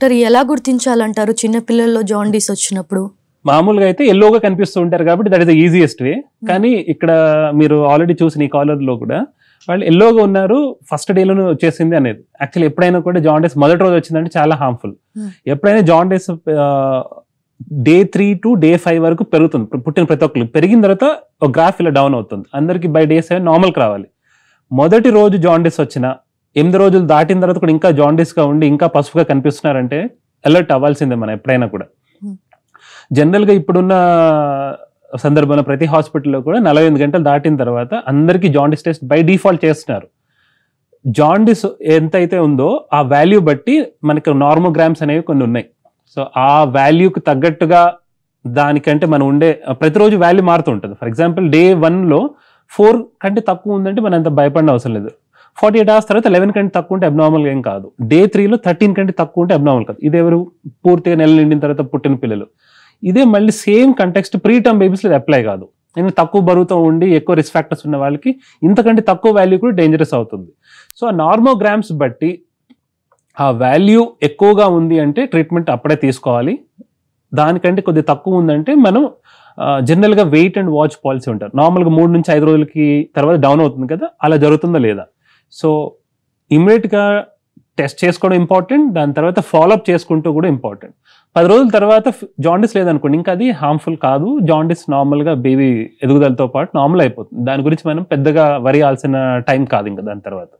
Doctor ఎలా గుర్తించాలంటారు చిన్నపిల్లల్లో jaundice వచ్చినప్పుడు మామూలుగా అయితే ఎల్లోగా కనిపిస్తూ ఉంటారు కాబట్టి that is the easiest way కానీ ఇక్కడ మీరు ఆల్రెడీ చూసిన ఈ కాలర్లో కూడా వాళ్ళు ఎల్లోగా ఉన్నారు ఫస్ట్ డేలోనే వచ్చేసింది అనేది యాక్చువల్లీ ఎప్పుడైనా కూడా జాండీస్ మొదటి రోజు వచ్చిందంటే చాలా హార్మ్ఫుల్ hmm. ఎప్పుడైనా jaundice day three to day five వరకు పెరుగుతుంది పుట్టిన ప్రతి ఒక్కరు పెరిగిన తర్వాత ఒక గ్రాఫ్ ఇలా డౌన్ అవుతుంది అందరికీ బై డే సెవెన్ నార్మల్కి రావాలి మొదటి రోజు జాండీస్ వచ్చినా ఎనిమిది రోజులు దాటిన తర్వాత కూడా ఇంకా జాండీస్గా ఉండి ఇంకా పసుపుగా కనిపిస్తున్నారంటే అలర్ట్ అవ్వాల్సిందే మనం ఎప్పుడైనా కూడా జనరల్గా hmm. ఇప్పుడున్న సందర్భంలో ప్రతి హాస్పిటల్లో కూడా నలభై ఎనిమిది గంటలు దాటిన తర్వాత అందరికీ జాండీస్ టెస్ట్ బై డిఫాల్ట్ చేస్తున్నారు జాండీస్ ఎంతైతే ఉందో ఆ వాల్యూ బట్టి మనకు నార్మోగ్రామ్స్ అనేవి కొన్ని ఉన్నాయి సో ఆ వాల్యూకి తగ్గట్టుగా దానికంటే మనం ఉండే ప్రతిరోజు వాల్యూ మారుతూ ఉంటుంది ఫర్ ఎగ్జాంపుల్ డే వన్లో ఫోర్ కంటే తక్కువ ఉందంటే మనం అంత భయపడిన అవసరం లేదు ఫార్టీ ఎయిట్ అవర్స్ తర్వాత లెవెన్ కంటే తక్కువ ఉంటే అబ్నార్మల్ ఏం కాదు డే త్రీలో థర్టీన్ కంటే తక్కువ ఉంటే అబ్నార్మల్ కాదు ఇది ఎవరు పూర్తిగా నెల నిండిన తర్వాత పుట్టిన పిల్లలు ఇదే మళ్ళీ సేమ్ కంటెక్స్ట్ ప్రీ టర్మ్ బేబీస్లో ఇది అప్లై కాదు నేను తక్కువ బరువుతో ఉండి ఎక్కువ రిస్క్ ఫ్యాక్టర్స్ ఉన్న వాళ్ళకి ఇంతకంటే తక్కువ వాల్యూ కూడా డేంజరస్ అవుతుంది సో ఆ నార్మోగ్రామ్స్ బట్టి ఆ వాల్యూ ఎక్కువగా ఉంది అంటే ట్రీట్మెంట్ అప్పుడే తీసుకోవాలి దానికంటే కొద్దిగా తక్కువ ఉందంటే మనం జనరల్గా వెయిట్ అండ్ వాచ్ పాలసీ ఉంటారు నార్మల్గా మూడు నుంచి ఐదు రోజులకి తర్వాత డౌన్ అవుతుంది కదా అలా జరుగుతుందా లేదా సో ఇమీడియట్గా టెస్ట్ చేసుకోవడం ఇంపార్టెంట్ దాని తర్వాత ఫాలోఅప్ చేసుకుంటూ కూడా ఇంపార్టెంట్ పది రోజుల తర్వాత జాండిస్ లేదనుకోండి ఇంకా అది హార్మ్ఫుల్ కాదు జాండిస్ నార్మల్గా బేబీ ఎదుగుదలతో పాటు నార్మల్ అయిపోతుంది దాని గురించి మనం పెద్దగా వరి టైం కాదు ఇంకా దాని తర్వాత